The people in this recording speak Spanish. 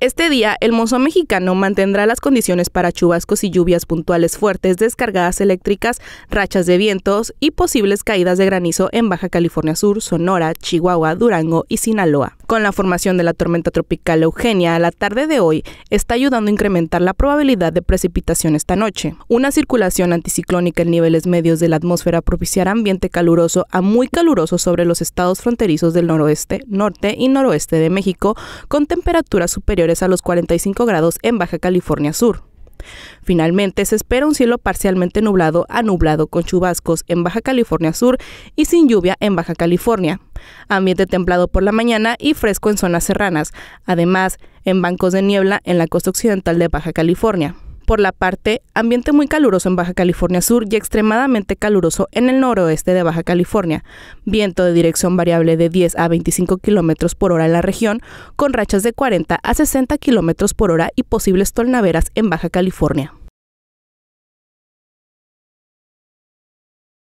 Este día, el monzón mexicano mantendrá las condiciones para chubascos y lluvias puntuales fuertes, descargadas eléctricas, rachas de vientos y posibles caídas de granizo en Baja California Sur, Sonora, Chihuahua, Durango y Sinaloa. Con la formación de la tormenta tropical Eugenia a la tarde de hoy, está ayudando a incrementar la probabilidad de precipitación esta noche. Una circulación anticiclónica en niveles medios de la atmósfera propiciará ambiente caluroso a muy caluroso sobre los estados fronterizos del noroeste, norte y noroeste de México, con temperaturas superiores a los 45 grados en Baja California Sur. Finalmente, se espera un cielo parcialmente nublado a nublado con chubascos en Baja California Sur y sin lluvia en Baja California. Ambiente templado por la mañana y fresco en zonas serranas, además en bancos de niebla en la costa occidental de Baja California por la parte ambiente muy caluroso en Baja California Sur y extremadamente caluroso en el noroeste de Baja California, viento de dirección variable de 10 a 25 kilómetros por hora en la región, con rachas de 40 a 60 kilómetros por hora y posibles tornaveras en Baja California.